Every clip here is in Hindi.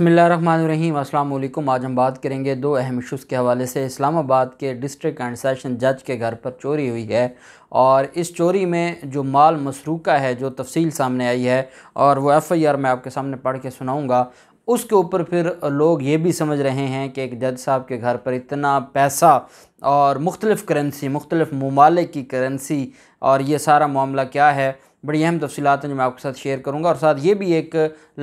अस्सलाम वालेकुम आज हम बात करेंगे दो अहम इशूज़ के हवाले से इस्लामाबाद के डिस्ट्रिक्ट एंड सेशन जज के घर पर चोरी हुई है और इस चोरी में जो माल मसरूका है जो तफसील सामने आई है और वो एफ़ आई आर मैं आपके सामने पढ़ के सुनाऊँगा उसके ऊपर फिर लोग ये भी समझ रहे हैं कि एक जज साहब के घर पर इतना पैसा और मुख्तलिफ़ करेंसी मुख्तलिफ़ ममालिक की करेंसी और ये सारा मामला क्या है बड़ी अहम तफसीत हैं जो मैं आपके साथ शेयर करूँगा और साथ ये भी एक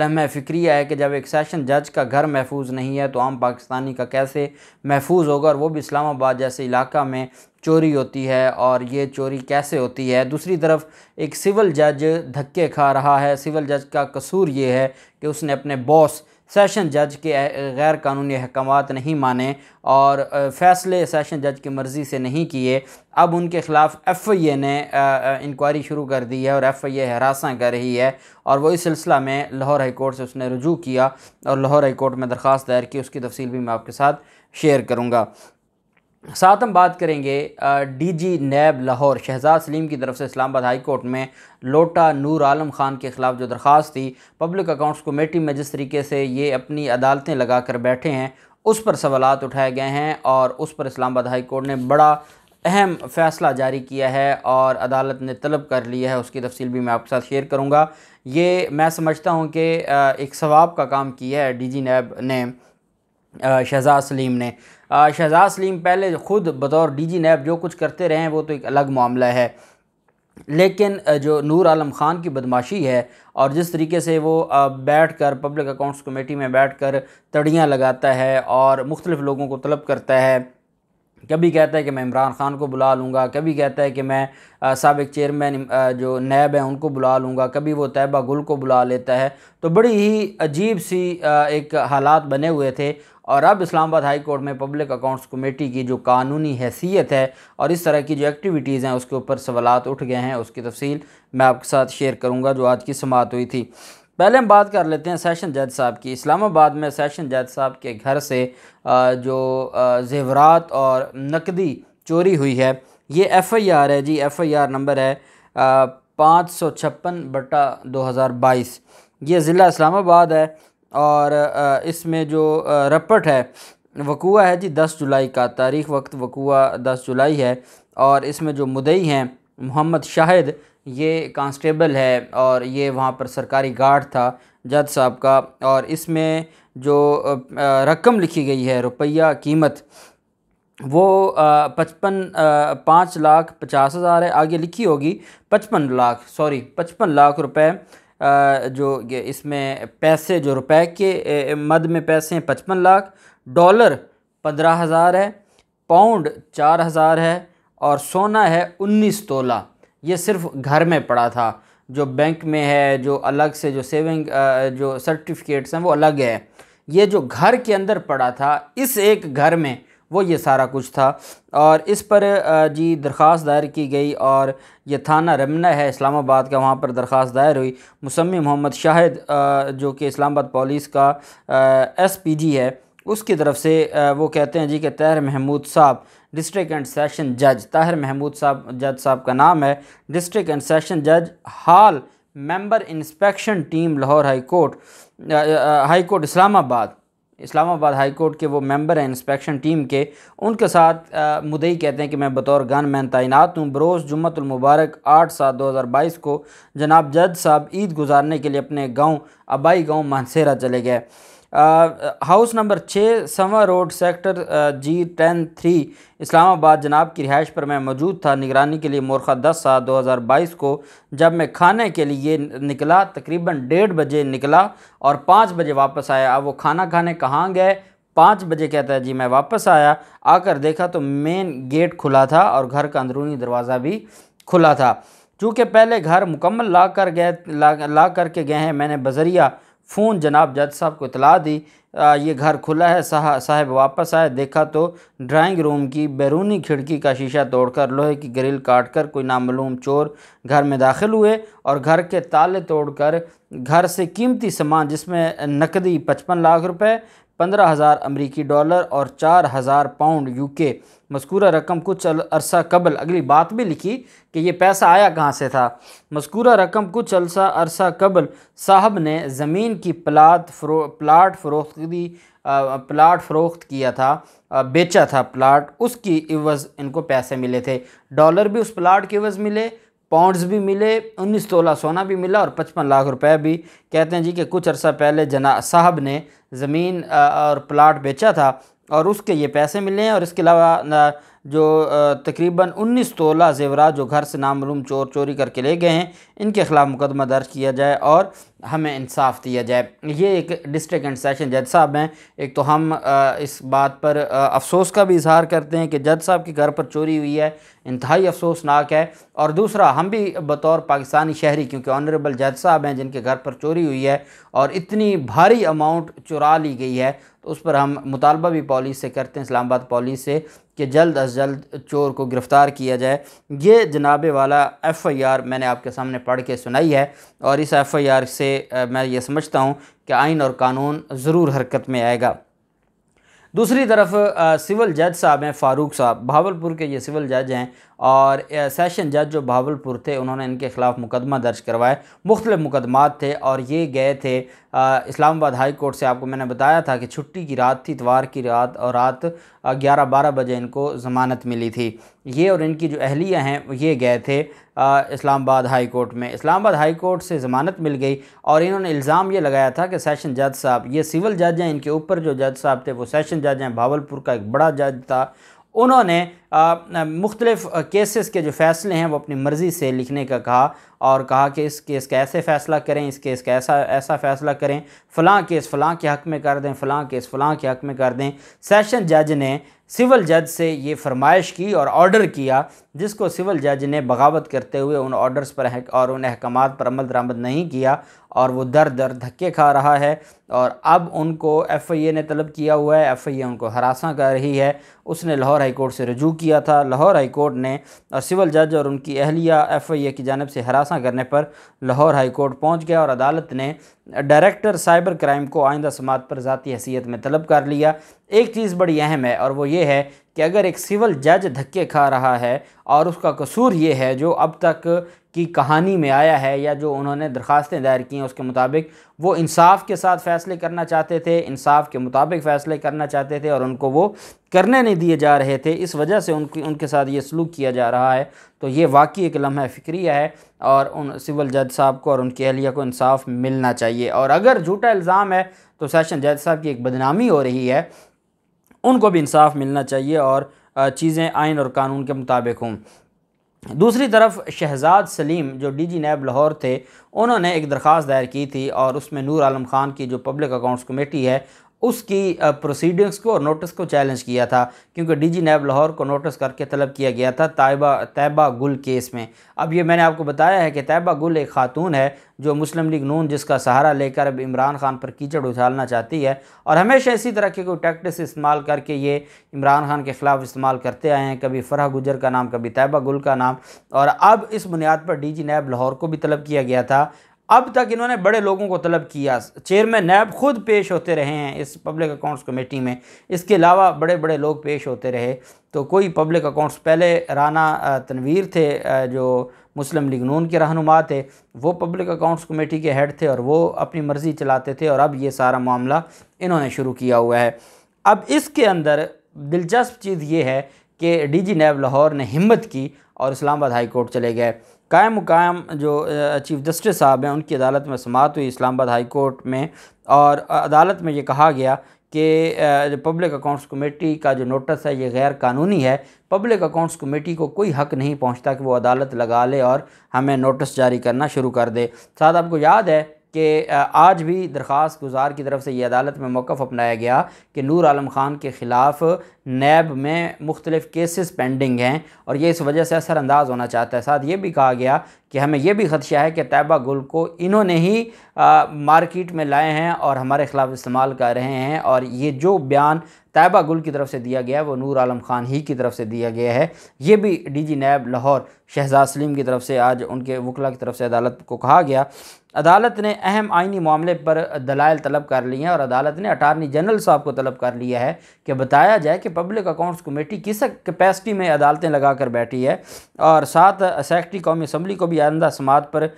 लम्ह फ़िक्रिया है कि जब एक सेशन जज का घर महफूज नहीं है तो आम पाकिस्तानी का कैसे महफूज होगा और वो भी इस्लामाबाद जैसे इलाका में चोरी होती है और ये चोरी कैसे होती है दूसरी तरफ एक सिविल जज धक्के खा रहा है सिविल जज का कसूर ये है कि उसने अपने बॉस सेशन जज के गैर कानूनी अहकाम नहीं माने और फैसले सेशन जज की मर्ज़ी से नहीं किए अब उनके ख़िलाफ़ एफ़ आई ए ने इंक्वायरी शुरू कर दी है और एफ़ आई ए हरासा कर रही है और वही सिलसिला में लाहौर हाई कोर्ट से उसने रजू किया और लाहौर हाई कोर्ट में दरख्वास्त दायर की उसकी तफसील भी मैं आपके साथ शेयर करूँगा साथ हम बात करेंगे डीजी नैब लाहौर शहजाद सलीम की तरफ से इस्लामाबाद हाई कोर्ट में लोटा नूर आलम खान के ख़िलाफ़ जो दरख्वास्त थी पब्लिक अकाउंट्स कमेटी में जिस तरीके से ये अपनी अदालतें लगा कर बैठे हैं उस पर सवाल उठाए गए हैं और उस पर इस्लामाबाद हाई कोर्ट ने बड़ा अहम फ़ैसला जारी किया है और अदालत ने तलब कर लिया है उसकी तफसील भी मैं आपके साथ शेयर करूँगा ये मैं समझता हूँ कि एक सवाब का काम किया है डी जी नैब ने शहजाद सलीम ने शहजाद सलीम पहले ख़ुद बतौर डीजी नैब जो कुछ करते रहे हैं वो तो एक अलग मामला है लेकिन जो नूर आलम ख़ान की बदमाशी है और जिस तरीके से वो बैठ कर पब्लिक अकाउंट्स कमेटी में बैठ कर तड़ियाँ लगाता है और मुख्तलिफ़ लोगों को तलब करता है कभी कहता है कि मैं इमरान खान को बुला लूँगा कभी कहता है कि मैं सबक चेयरमैन जो नैब हैं उनको बुला लूँगा कभी वो तैबा गुल को बुला लेता है तो बड़ी ही अजीब सी एक हालात बने हुए थे और अब इस्लामाबाद हाई कोर्ट में पब्लिक अकाउंट्स कमेटी की जो कानूनी हैसियत है और इस तरह की जो एक्टिविटीज़ हैं उसके ऊपर सवाल उठ गए हैं उसकी तफसील मैं आपके साथ शेयर करूँगा जो आज की समात हुई थी पहले हम बात कर लेते हैं सेशन जज साहब की इस्लामाबाद में सेशन जज साहब के घर से जो जेवरात और नकदी चोरी हुई है ये एफ़ आई आर है जी एफ़ आई आर नंबर है पाँच सौ छप्पन बटा दो हज़ार बाईस ये ज़िला इस्लामाबाद है और इसमें जो रपट है वकूआ है जी दस जुलाई का तारीख वक्त वकूआ दस जुलाई है और इसमें जो मुदई हैं मोहम्मद शाहिद ये कांस्टेबल है और ये वहाँ पर सरकारी गार्ड था जज साहब का और इसमें जो रकम लिखी गई है रुपया कीमत वो पचपन पाँच लाख पचास हज़ार है आगे लिखी होगी पचपन लाख सॉरी पचपन लाख रुपए जो इसमें पैसे जो रुपए के मद में पैसे हैं पचपन लाख डॉलर पंद्रह हज़ार है पाउंड चार हज़ार है और सोना है उन्नीस तोला ये सिर्फ घर में पड़ा था जो बैंक में है जो अलग से जो सेविंग जो सर्टिफिकेट्स हैं वो अलग है ये जो घर के अंदर पड़ा था इस एक घर में वो ये सारा कुछ था और इस पर जी दरख्वास दायर की गई और ये थाना रमना है इस्लामाबाद का वहाँ पर दरख्वास दायर हुई मुसम्मी मोहम्मद शाहिद जो कि इस्लामाबाद पुलिस का एस पी जी है उसकी तरफ से वो कहते हैं जी कि तहर महमूद साहब डिस्ट्रिक्ट एंड सेशन जज ताहिर महमूद साहब जज साहब का नाम है डिस्ट्रिक्ट एंड सेशन जज हाल member inspection team Lahore high court high court Islamabad Islamabad high court के वो मेंबर हैं इंस्पेक्शन टीम के उनके साथ मुदई कहते हैं कि मैं बतौर गन मैन तैनात हूँ बरोस जुम्मतुलमबारक आठ सात दो हज़ार बाईस को जनाब जज साहब ईद गुजारने के लिए अपने गाँव आबाई गाँव मानसेरा चले गए हाउस नंबर छः Sama road sector G ten three Islamabad जनाब की रिहाइश पर मैं मौजूद था निगरानी के लिए मोरखा दस सात दो हज़ार बाईस को जब मैं खाने के लिए निकला तकरीबन डेढ़ बजे निकला और पाँच बजे वापस आया अब वो खाना खाने कहाँ गए पाँच बजे कहता है जी मैं वापस आया आकर देखा तो मेन गेट खुला था और घर का अंदरूनी दरवाज़ा भी खुला था चूँकि पहले घर मुकम्मल ला कर गए ला ला करके गए हैं मैंने बजरिया फ़ोन जनाब जज साहब को इतला दी आ, ये घर खुला है साहब वापस आए देखा तो ड्राइंग रूम की बैरूनी खिड़की का शीशा तोड़कर लोहे की ग्रिल काटकर कोई नामूम चोर घर में दाखिल हुए और घर के ताले तोड़कर घर से कीमती सामान जिसमें नकदी पचपन लाख रुपए पंद्रह हज़ार अमरीकी डॉलर और चार हज़ार पाउंड यू के मस्कूरा रकम कुछ अरसा कबल अगली बात भी लिखी कि ये पैसा आया कहाँ से था मस्कूरा रकम कुछ अरसा अरसा कबल साहब ने ज़मीन की प्लाट फरो प्लाट दी प्लाट फ़रोख्त किया था बेचा था प्लाट उसकी इवज़ इनको पैसे मिले थे डॉलर भी उस प्लाट के इवज़ मिले पाउंड्स भी मिले उन्नीस तोला सोना भी मिला और पचपन लाख रुपए भी कहते हैं जी कि कुछ अर्सा पहले जना साहब ने ज़मीन और प्लाट बेचा था और उसके ये पैसे मिले हैं और इसके अलावा जो तकरीबन 19 तोला जेवरात जो घर से नामूम चोर चोरी करके ले गए हैं इनके ख़िलाफ़ मुकदमा दर्ज किया जाए और हमें इंसाफ दिया जाए ये एक डिस्ट्रिक्ट एंड सेशन जज साहब हैं एक तो हम इस बात पर अफसोस का भी इजहार करते हैं कि जज साहब के घर पर चोरी हुई है इंतहाई अफसोसनाक है और दूसरा हम भी बतौर पाकिस्तानी शहरी क्योंकि ऑनरेबल जज साहब हैं जिनके घर पर चोरी हुई है और इतनी भारी अमाउंट चुरा ली गई है तो उस पर हम मुतालबा भी पॉलिस से करते हैं इस्लामाबाद पॉलिस से कि जल्द अज जल्द चोर को गिरफ़्तार किया जाए ये जनाबे वाला एफ़ आई आर मैंने आपके सामने पढ़ के सुनाई है और इस एफ़ आई आर से मैं ये समझता हूँ कि आइन और कानून ज़रूर हरकत में आएगा दूसरी तरफ सिविल जज साहब हैं फ़ारूक साहब भावलपुर के ये सिविल जज हैं और सेशन जज जो भावलपुर थे उन्होंने इनके ख़िलाफ़ मुकदमा दर्ज करवाया मुख्तलिफ मुकदमात थे और ये गए थे इस्लामाबाद हाई कोर्ट से आपको मैंने बताया था कि छुट्टी की रात थी इतवार की रात और रात ग्यारह बारह बजे इनको ज़मानत मिली थी ये और इनकी जो अहलिया हैं ये गए थे इस्लामाबाद हाई कोर्ट में इस्लामाबाद हाई कोर्ट से ज़मानत मिल गई और इन्होंने इल्ज़ाम ये लगाया था कि सेशन जज साहब ये सिविल जज हैं इनके ऊपर जो जज साहब थे वो सेशन जज हैं भावलपुर का एक बड़ा जज था उन्होंने मुख्तलिफ़ केसेस के जो फ़ैसले हैं वो अपनी मर्ज़ी से लिखने का कहा और कहा कि इस केस का ऐसे फ़ैसला करें इस केस का ऐसा ऐसा फ़ैसला करें फ़लाँ केस फ़लाँ के हक़ में कर दें फ़लाँ केस फ़लाँ के हक़ में कर दें सेशन जज ने सिविल जज से ये फरमाइश की और ऑर्डर किया जिसको सिविल जज ने बगावत करते हुए उन ऑर्डर्स पर और उन अहकाम पर अमल दरामद नहीं किया और वो दर दर धक्के खा रहा है और अब उनको एफ़ आई ए ने तलब किया हुआ है एफ़ आई ए उनको हरासा कर रही है उसने लाहौर हाईकोर्ट से रजू किया किया था लाहौर हाईकोर्ट ने और सिविल जज और उनकी अहलिया एफ आई ए की जानब से हरासा करने पर लाहौर हाईकोर्ट पहुँच गया और अदालत ने डायरेक्टर साइबर क्राइम को आइंदा समात पर ज़ाती हैसियत में तलब कर लिया एक चीज़ बड़ी अहम है और वो ये है कि अगर एक सिविल जज धक्के खा रहा है और उसका कसूर ये है जो अब तक की कहानी में आया है या जो उन्होंने दरख्वास्तें दायर की हैं उसके मुताबिक वो इंसाफ के साथ फ़ैसले करना चाहते थे इंसाफ के मुताबिक फ़ैसले करना चाहते थे और उनको वो करने नहीं दिए जा रहे थे इस वजह से उनकी उनके साथ ये सलूक किया जा रहा है तो ये वाकई एक लम्हा फ़िक्रिया है और उन सिविल जज साहब को और उनकी अहलिया को इंसाफ मिलना चाहिए और अगर झूठा इल्ज़ाम है तो सेशन जज साहब की एक बदनामी हो रही है उनको भी इंसाफ मिलना चाहिए और चीज़ें आइन और कानून के मुताबिक हों दूसरी तरफ शहजाद सलीम जो डी जी नैब लाहौर थे उन्होंने एक दरख्वास्त दायर की थी और उसमें नूर आलम खान की जो पब्लिक अकाउंट्स कमेटी है उसकी प्रोसीडिंग्स को और नोटिस को चैलेंज किया था क्योंकि डी जी नैब लाहौर को नोटिस करके तलब किया गया था तयबा तैबा गुल केस में अब ये मैंने आपको बताया है कि तैबा गुल एक खातून है जो मुस्लिम लीग नून जिसका सहारा लेकर अब इमरान खान पर कीचड़ उछालना चाहती है और हमेशा इसी तरह के कोई टैक्टिस इस्तेमाल करके ये इमरान खान के ख़िलाफ़ इस्तेमाल करते आए हैं कभी फ़रह गुजर का नाम कभी तैबा गुल का नाम और अब इस बुनियाद पर डी जी नैब लाहौर को भी तलब किया गया था अब तक इन्होंने बड़े लोगों को तलब किया चेयरमैन नैब खुद पेश होते रहे हैं इस पब्लिक अकाउंट्स कमेटी में इसके अलावा बड़े बड़े लोग पेश होते रहे तो कोई पब्लिक अकाउंट्स पहले राना तनवीर थे जो मुस्लिम लीग नून के रहनुमा थे वो पब्लिक अकाउंट्स कमेटी के हेड थे और वो अपनी मर्ज़ी चलाते थे और अब ये सारा मामला इन्होंने शुरू किया हुआ है अब इसके अंदर दिलचस्प चीज़ ये है कि डी नैब लाहौर ने हिम्मत की और इस्लामाबाद हाई कोर्ट चले गए कायम कायम जो चीफ़ जस्टिस साहब हैं उनकी अदालत में समात हुई इस्लामाबाद हाई कोर्ट में और अदालत में ये कहा गया कि पब्लिक अकाउंट्स कमेटी का जो नोटिस है ये गैर कानूनी है पब्लिक अकाउंट्स कमेटी को कोई हक नहीं पहुंचता कि वो अदालत लगा ले और हमें नोटिस जारी करना शुरू कर दे साथ आपको याद है कि आज भी दरख्वास्त गुजार की तरफ से ये अदालत में मौक़ अपनाया गया कि नूर आलम ख़ान के ख़िलाफ़ नैब में मुख्तलिफ़ केसेस पेंडिंग हैं और ये इस वजह से असरानंदाज होना चाहता है साथ ये भी कहा गया कि हमें यह भी खदशा है कि तैयबा गुल को इन्होंने ही आ, मार्केट में लाए हैं और हमारे ख़िलाफ़ इस्तेमाल कर रहे हैं और ये जो बयान तैयबा गुल की तरफ से दिया गया है वो नूर आलम ख़ान ही की तरफ से दिया गया है ये भी D G NAB Lahore Shahzad Saleem की तरफ से आज उनके वकला की तरफ से अदालत को कहा गया अदालत ने अहम आइनी मामले पर दलाइल तलब कर लिए हैं और अदालत ने अटारनी जनरल साहब को तलब कर लिया है कि बताया जाए कि पब्लिक अकाउंट्स कमेटी किस कैपेसिटी में अदालतें लगा कर बैठी है और साथ सेक्रटरी कौमी असम्बली को भी आइंदा समात पर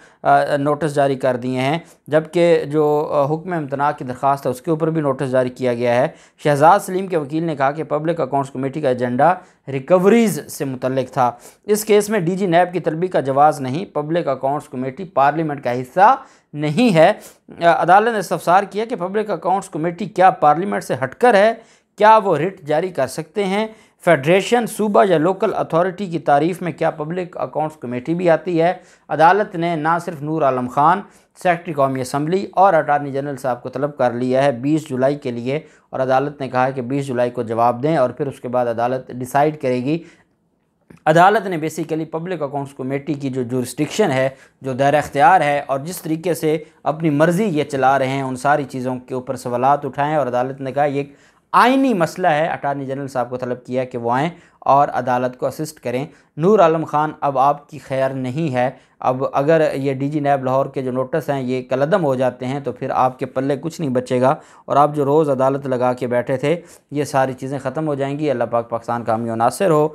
नोटिस जारी कर दिए हैं जबकि जो हुक्म इम्तना की दरख्वास्त है उसके ऊपर भी नोटिस जारी किया गया है शहजाद सलीम के वकील ने कहा कि पब्लिक अकाउंट्स कमेटी का एजेंडा रिकवरीज से मुतलक था इस केस में डी जी नैब की तलबी का जवाज़ नहीं पब्लिक अकाउंट्स कमेटी पार्लियामेंट का हिस्सा नहीं है अदालत ने सफसार किया कि पब्लिक अकाउंट्स कमेटी क्या पार्लियामेंट से हटकर है क्या वो रिट जारी कर सकते हैं फेडरेशन सूबा या लोकल अथॉरिटी की तारीफ़ में क्या पब्लिक अकाउंट्स कमेटी भी आती है अदालत ने ना सिर्फ नूर आलम खान सेक्रेटरी कौमी असम्बली और अटारनी जनरल साहब को तलब कर लिया है 20 जुलाई के लिए और अदालत ने कहा है कि 20 जुलाई को जवाब दें और फिर उसके बाद अदालत डिसाइड करेगी अदालत ने बेसिकली पब्लिक अकाउंट्स कमेटी की जो जोरिस्टिक्शन है जो दायर अख्तियार है और जिस तरीके से अपनी मर्ज़ी ये चला रहे हैं उन सारी चीज़ों के ऊपर सवाल उठाएँ और अदालत ने कहा ये आइनी मसला है अटारनी जनरल साहब को तलब किया कि वो आएँ और अदालत को असिस्ट करें नूर आलम खान अब आपकी खैर नहीं है अब अगर ये डी जी नैब लाहौर के जो नोटिस हैं ये कलदम हो जाते हैं तो फिर आपके पल्ले कुछ नहीं बचेगा और आप जो रोज़ अदालत लगा के बैठे थे ये सारी चीज़ें ख़त्म हो जाएंगी अल्लाह पाक पाकिस्तान का हमी नासिर हो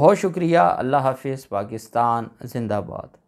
बहुत शुक्रिया अल्लाह हाफिज़ पाकिस्तान जिंदाबाद